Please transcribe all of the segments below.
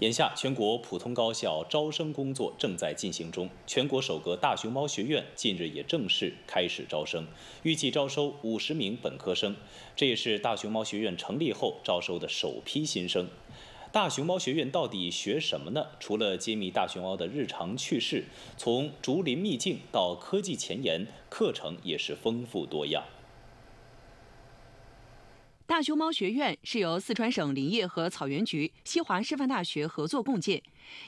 眼下，全国普通高校招生工作正在进行中。全国首个大熊猫学院近日也正式开始招生，预计招收五十名本科生，这也是大熊猫学院成立后招收的首批新生。大熊猫学院到底学什么呢？除了揭秘大熊猫的日常趣事，从竹林秘境到科技前沿，课程也是丰富多样。大熊猫学院是由四川省林业和草原局、西华师范大学合作共建，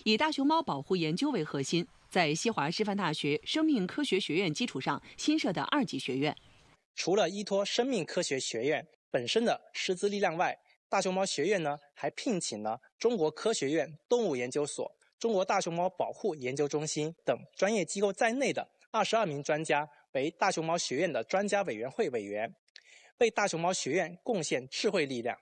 以大熊猫保护研究为核心，在西华师范大学生命科学学院基础上新设的二级学院。除了依托生命科学学院本身的师资力量外，大熊猫学院呢还聘请了中国科学院动物研究所、中国大熊猫保护研究中心等专业机构在内的二十二名专家为大熊猫学院的专家委员会委员。为大熊猫学院贡献智慧力量。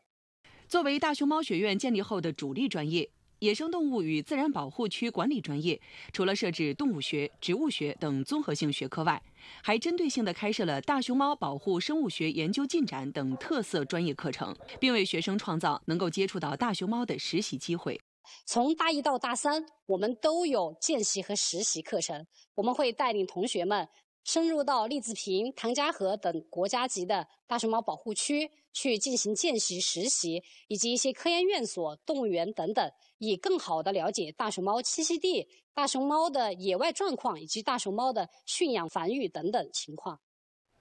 作为大熊猫学院建立后的主力专业，野生动物与自然保护区管理专业，除了设置动物学、植物学等综合性学科外，还针对性地开设了大熊猫保护生物学研究进展等特色专业课程，并为学生创造能够接触到大熊猫的实习机会。从大一到大三，我们都有见习和实习课程，我们会带领同学们。深入到栗子坪、唐家河等国家级的大熊猫保护区去进行见习实习，以及一些科研院所、动物园等等，以更好地了解大熊猫栖息地、大熊猫的野外状况以及大熊猫的驯养繁育等等情况。